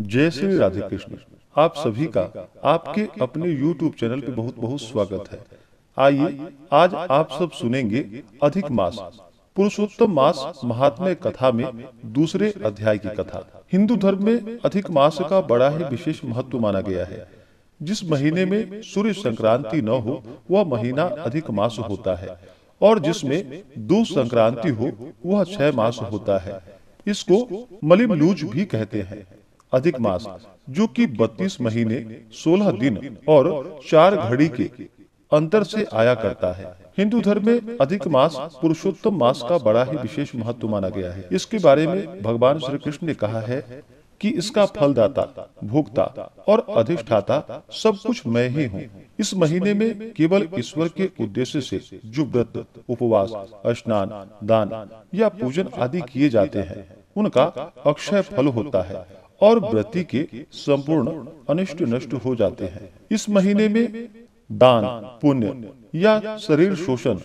जय श्री राधे कृष्ण आप सभी का आपके अपने YouTube चैनल पे बहुत बहुत स्वागत है आइए आज आप सब सुनेंगे अधिक मास पुरुषोत्तम मास महात्मा कथा में दूसरे अध्याय की कथा हिंदू धर्म में अधिक मास का बड़ा ही विशेष महत्व माना गया है जिस महीने में सूर्य संक्रांति न हो वह महीना अधिक मास होता है और जिसमें दो संक्रांति हो वह छह मास होता है इसको मलिम लूज भी कहते हैं अधिक मास जो कि 32 महीने 16 दिन और चार घड़ी के अंतर से आया करता है हिंदू धर्म में अधिक मास पुरुषोत्तम मास का बड़ा ही विशेष महत्व माना गया है इसके बारे में भगवान श्री कृष्ण ने कहा है कि इसका फलदाता भोक्ता और अधिष्ठाता सब कुछ मैं ही हूँ इस महीने में केवल ईश्वर के उद्देश्य से जो व्रत उपवास स्नान दान या पूजन आदि किए जाते हैं उनका अक्षय फल होता है और व्रति के संपूर्ण अनिष्ट नष्ट हो जाते हैं इस महीने में दान पुण्य या शरीर शोषण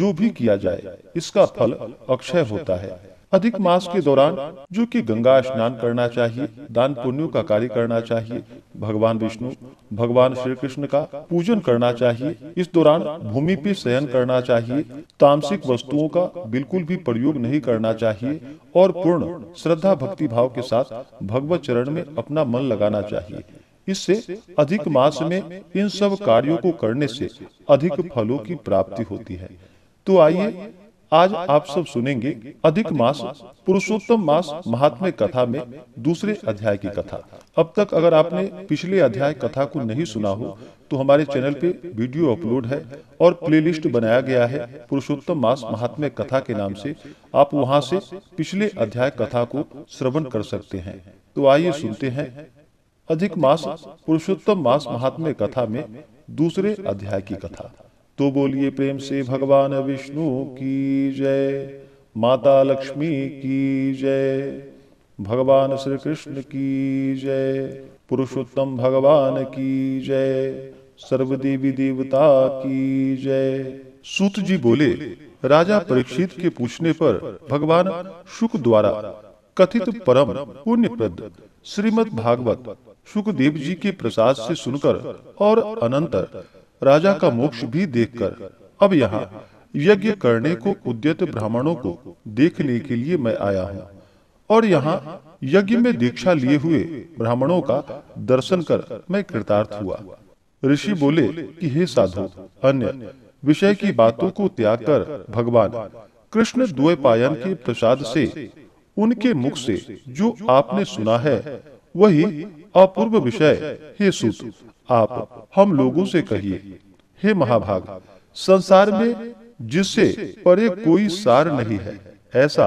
जो भी किया जाए इसका फल अक्षय होता है अधिक मास के दौरान जो कि गंगा स्नान करना चाहिए दान पुण्यों का कार्य करना चाहिए भगवान विष्णु भगवान श्री कृष्ण का पूजन करना चाहिए इस दौरान भूमि पे शयन करना चाहिए तामसिक वस्तुओं का बिल्कुल भी प्रयोग नहीं करना चाहिए और पूर्ण श्रद्धा भक्ति भाव के साथ भगवत चरण में अपना मन लगाना चाहिए इससे अधिक मास में इन सब कार्यों को करने से अधिक फलों की प्राप्ति होती है तो आइए आज आप सब सुनेंगे अधिक मास पुरुषोत्तम मास महात्म्य कथा में दूसरे अध्याय की कथा अब तक अगर आपने पिछले अध्याय कथा को नहीं सुना हो तो हमारे चैनल पे वीडियो अपलोड है और प्लेलिस्ट बनाया गया है पुरुषोत्तम मास महात्म्य कथा के नाम से आप वहां से पिछले अध्याय कथा को श्रवण कर सकते हैं तो आइए सुनते हैं अधिक मास पुरुषोत्तम मास महात्म्य कथा में दूसरे अध्याय की कथा तो बोलिए प्रेम से भगवान विष्णु की जय माता लक्ष्मी की जय भगवान श्री कृष्ण की जय पुरुषोत्तम भगवान की जय सर्वदेवी देवता की जय सूत जी बोले राजा परीक्षित के पूछने पर भगवान शुक द्वारा कथित परम पुण्यप्रद श्रीमद् भागवत सुखदेव जी के प्रसाद से सुनकर और अनंतर राजा का मोक्ष भी देखकर अब यहाँ यज्ञ करने को उद्यत ब्राह्मणों को देखने के लिए मैं आया हूँ और यहाँ यज्ञ में दीक्षा लिए हुए ब्राह्मणों का दर्शन कर मैं कृतार्थ हुआ ऋषि बोले कि हे साधु अन्य विषय की बातों को त्याग कर भगवान कृष्ण द्वैपायन के प्रसाद से उनके मुख से जो आपने सुना है वही अपूर्व विषय हे सूत आप हम लोगों से कहिए हे महाभाग संसार में जिससे परे कोई सार नहीं है ऐसा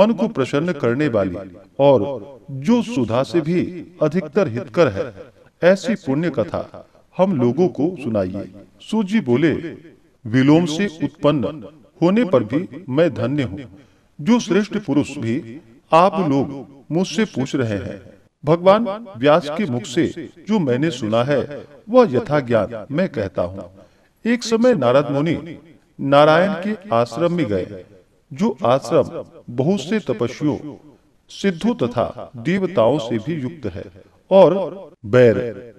मन को प्रसन्न करने वाली और जो सुधा से भी अधिकतर हितकर है ऐसी पुण्य कथा हम लोगों को सुनाइए सूजी बोले विलोम से उत्पन्न होने पर भी मैं धन्य हूँ जो श्रेष्ठ पुरुष भी आप लोग मुझसे पूछ रहे हैं भगवान व्यास के मुख से जो मैंने सुना है वह यथा ज्ञान मैं कहता हूँ एक समय नारद मुनि नारायण के आश्रम में गए जो आश्रम बहुत से तपस्वियों सिद्धों तथा देवताओं से भी युक्त है और बैर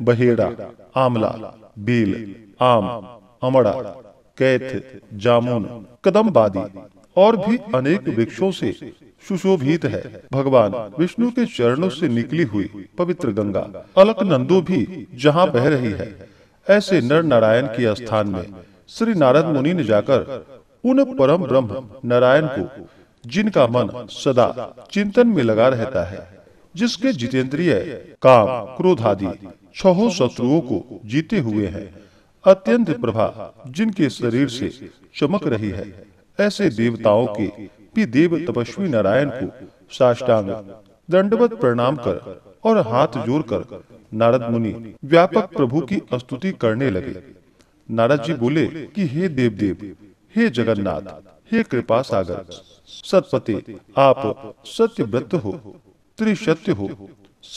बहेड़ा आमला बेल आम अमड़ा कैथ जामुन कदम और भी अनेक वृक्षों से सुशोभित है भगवान विष्णु के चरणों से निकली हुई पवित्र गंगा अलक नंदू भी जहाँ बह रही है ऐसे नर नारायण के स्थान में श्री नारद मुनि ने जाकर उन परम ब्रह्म नारायण को जिनका मन सदा चिंतन में लगा रहता है जिसके जितेंद्रिय काम क्रोध आदि छह शत्रुओं को जीते हुए हैं अत्यंत प्रभा जिनके शरीर से चमक रही है ऐसे देवताओं के भी देव तपस्वी नारायण को साष्टांग दंडवत प्रणाम कर और हाथ जोड़ कर नारद मुनि व्यापक प्रभु की स्तुति करने लगे नारद जी बोले कि हे देव देव हे जगन्नाथ हे कृपा सागर सतपते आप सत्य व्रत हो त्रिशत्य हो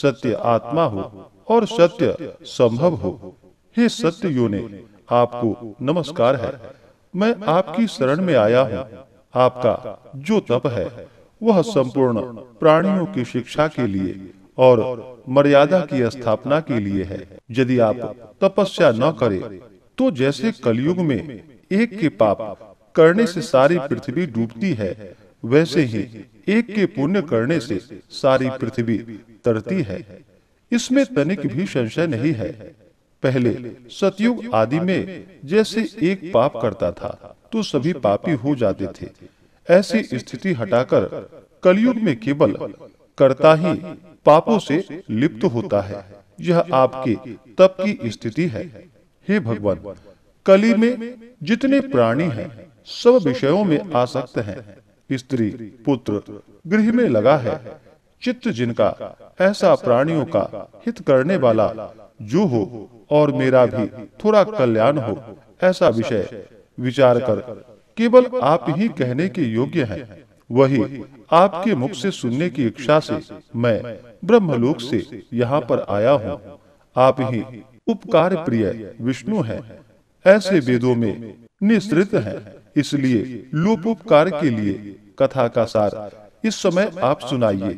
सत्य आत्मा हो और सत्य संभव हो हे सत्य योने आपको नमस्कार है मैं आपकी शरण में आया हूँ आपका जो तप है वह संपूर्ण प्राणियों की शिक्षा के लिए और मर्यादा की स्थापना के लिए है यदि आप तपस्या न करें तो जैसे कलयुग में एक के पाप करने से सारी पृथ्वी डूबती है वैसे ही एक के पुण्य करने से सारी पृथ्वी तरती है इसमें तनिक भी संशय नहीं है पहले सतयुग आदि में जैसे एक पाप करता था तो, तो सभी पापी हो जाते थे ऐसी स्थिति हटाकर कलयुग में केवल करता ही पापों से लिप्त होता है यह आपके तप की स्थिति है हे भगवान कली में जितने प्राणी हैं सब विषयों में आसक्त हैं स्त्री पुत्र गृह में लगा है चित्त जिनका ऐसा प्राणियों का हित करने वाला जो हो और मेरा भी थोड़ा कल्याण हो ऐसा विषय विचार कर केवल आप ही कहने के योग्य हैं वही आपके मुख से सुनने की इच्छा से मैं ब्रह्मलोक से यहाँ पर आया हूँ आप ही उपकार प्रिय विष्णु हैं ऐसे वेदों में निश्रित हैं इसलिए लोपोपकार के लिए कथा का सार इस समय आप सुनाइए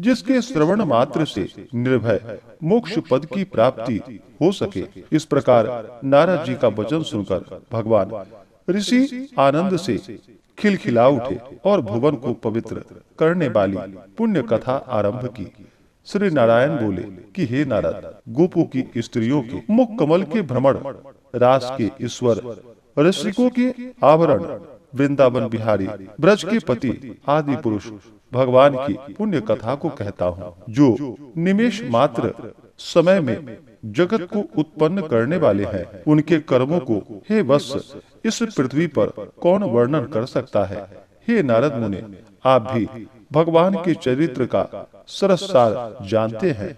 जिसके श्रवण मात्र से निर्भय मोक्ष पद की प्राप्ति हो सके इस प्रकार नारद जी का वचन सुनकर भगवान ऋषि आनंद से खिलखिला उठे और भुवन को पवित्र करने वाली पुण्य कथा आरंभ की श्री नारायण बोले कि हे नारद गोपो की स्त्रियों के मुख कमल के भ्रमण रास के ईश्वर ऋषिकों के आवरण वृंदावन बिहारी ब्रज के पति आदि पुरुष भगवान की पुण्य कथा को कहता हूँ जो निमेश मात्र समय में जगत को उत्पन्न करने वाले हैं उनके कर्मों को हे बस इस पृथ्वी पर कौन वर्णन कर सकता है हे नारद मुनि आप भी भगवान के चरित्र का सरसार जानते हैं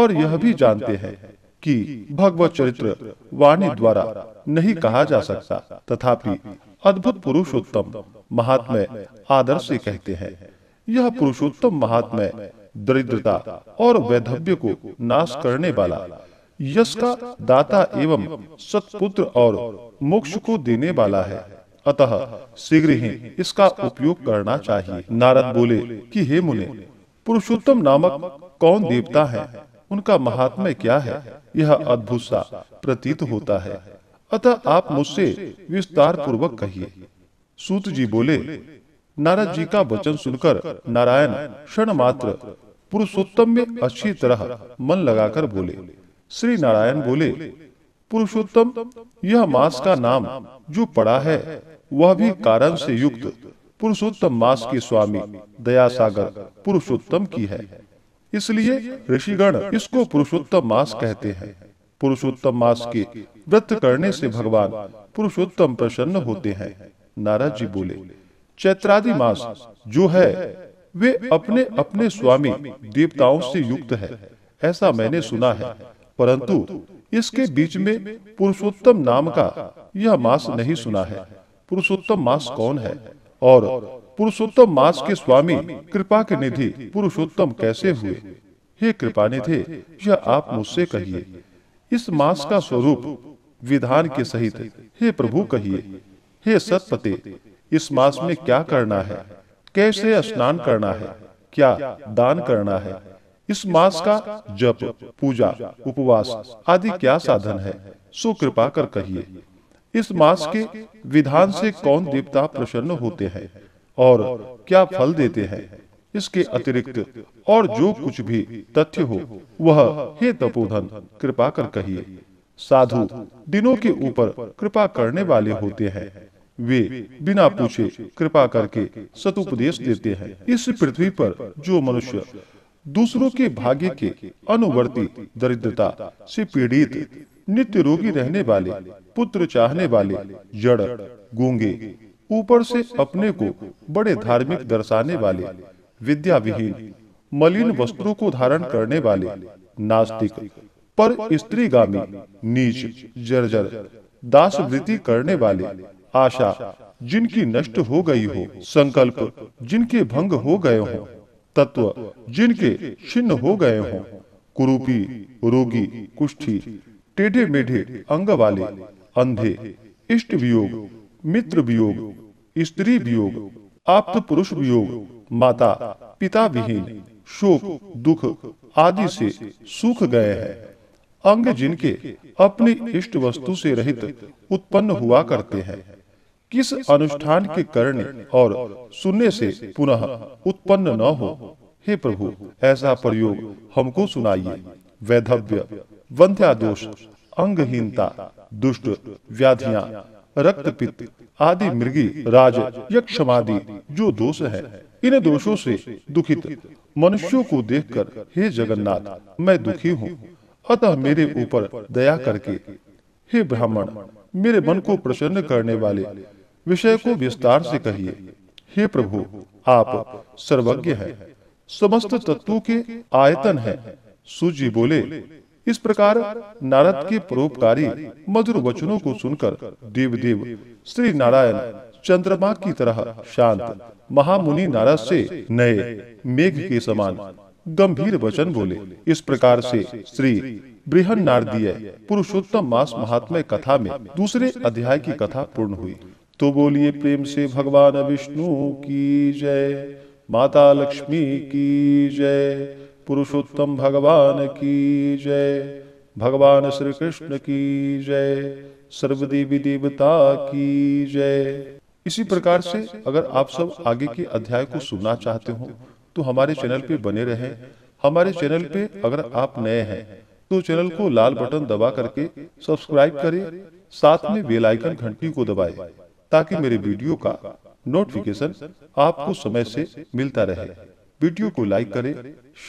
और यह भी जानते हैं कि भगवत चरित्र वाणी द्वारा नहीं कहा जा सकता तथापि अद्भुत पुरुषोत्तम महात्मा आदर्श कहते हैं यह पुरुषोत्तम महात्मा दरिद्रता और वैधव्य को नाश करने वाला यश का दाता एवं सतपुत्र और मोक्ष को देने वाला है अतः शीघ्र ही इसका उपयोग करना चाहिए नारद बोले कि हे मुने पुरुषोत्तम नामक कौन देवता है उनका महात्म्य क्या है यह अद्भुत सा प्रतीत होता है अतः आप मुझसे विस्तार पूर्वक कहिए सूत जी बोले नारद जी का वचन सुनकर नारायण क्षण मात्र पुरुषोत्तम में अच्छी तरह मन लगाकर बोले श्री नारायण बोले पुरुषोत्तम यह मास का नाम जो पड़ा है वह भी कारण से युक्त पुरुषोत्तम मास के स्वामी दया सागर पुरुषोत्तम की है इसलिए ऋषिगण इसको पुरुषोत्तम मास कहते हैं पुरुषोत्तम मास के व्रत करने से भगवान पुरुषोत्तम प्रसन्न होते हैं नारद जी बोले चैत्रादि मास जो है वे अपने अपने स्वामी देवताओं से युक्त है ऐसा मैंने सुना है परंतु इसके बीच में पुरुषोत्तम नाम का यह मास नहीं सुना है पुरुषोत्तम मास कौन है और पुरुषोत्तम मास के स्वामी कृपा के निधि पुरुषोत्तम कैसे हुए हे कृपा निधि यह आप मुझसे कहिए इस मास का स्वरूप विधान के सहित हे प्रभु कहिए हे सतपते इस मास में क्या करना है कैसे स्नान करना है क्या दान करना है इस मास का जप पूजा उपवास आदि क्या साधन है सो कृपा कर कहिए इस मास के विधान से कौन देवता प्रसन्न होते हैं और क्या फल देते हैं इसके अतिरिक्त और जो कुछ भी तथ्य हो वह हे तपोधन कृपा कर कहिए साधु दिनों के ऊपर कृपा करने वाले होते हैं वे बिना पूछे कृपा करके सतुपदेश देते हैं इस पृथ्वी पर जो मनुष्य दूसरों के भाग्य के अनुवर्ती दरिद्रता से पीड़ित नित्य रोगी रहने वाले पुत्र चाहने वाले जड़ गूंगे ऊपर से अपने को बड़े धार्मिक दर्शाने वाले विद्या विहीन मलिन वस्त्रों को धारण करने वाले नास्तिक पर स्त्रीगामी नीच जर्जर दास वृत्ति करने वाले आशा जिनकी नष्ट हो गई हो संकल्प जिनके भंग हो गए हो तत्व जिनके छिन्न हो गए हो कुरूपी रोगी कुष्ठी टेढ़े मेढे अंग वाले अंधे इष्ट वियोग मित्र वियोग स्त्री वियोग आप्त पुरुष वियोग माता पिता विहीन शोक दुख आदि से सूख गए हैं अंग जिनके अपनी इष्ट वस्तु से रहित उत्पन्न हुआ करते हैं किस अनुष्ठान के करने और सुनने से पुनः उत्पन्न न हो हे प्रभु ऐसा प्रयोग हमको सुनाइए वैधव्य वंध्या दोष अंगहीनता दुष्ट व्याधियां रक्तपित्त आदि मृगी राज यक्षमादि जो दोष है इन दोषों से दुखित मनुष्यों को देखकर हे जगन्नाथ मैं दुखी हूँ अतः मेरे ऊपर दया करके हे ब्राह्मण मेरे मन को प्रसन्न करने वाले विषय को विस्तार से कहिए हे प्रभु आप सर्वज्ञ है समस्त तत्वों के आयतन है सूजी बोले इस प्रकार नारद के परोपकारी मधुर वचनों को सुनकर देव देव श्री नारायण चंद्रमा की तरह शांत महामुनि नारद से नए मेघ के समान गंभीर वचन बोले इस प्रकार से श्री बृहन नारदीय पुरुषोत्तम मास महात्म्य कथा में दूसरे अध्याय की कथा पूर्ण हुई तो बोलिए प्रेम से भगवान विष्णु की जय माता लक्ष्मी की जय पुरुषोत्तम भगवान की जय भगवान श्री कृष्ण की जय सर्वदेवी देवता की जय इसी प्रकार से अगर आप सब आगे के अध्याय को सुनना चाहते हो तो हमारे चैनल पे बने रहे हमारे चैनल पे अगर आप नए हैं तो चैनल को लाल बटन दबा करके सब्सक्राइब करें साथ में बेल आइकन घंटी को दबाएं ताकि मेरे वीडियो का नोटिफिकेशन आपको समय से मिलता रहे वीडियो को लाइक करें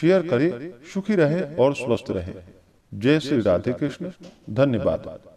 शेयर करें सुखी रहें और स्वस्थ रहें जय श्री राधे कृष्ण धन्यवाद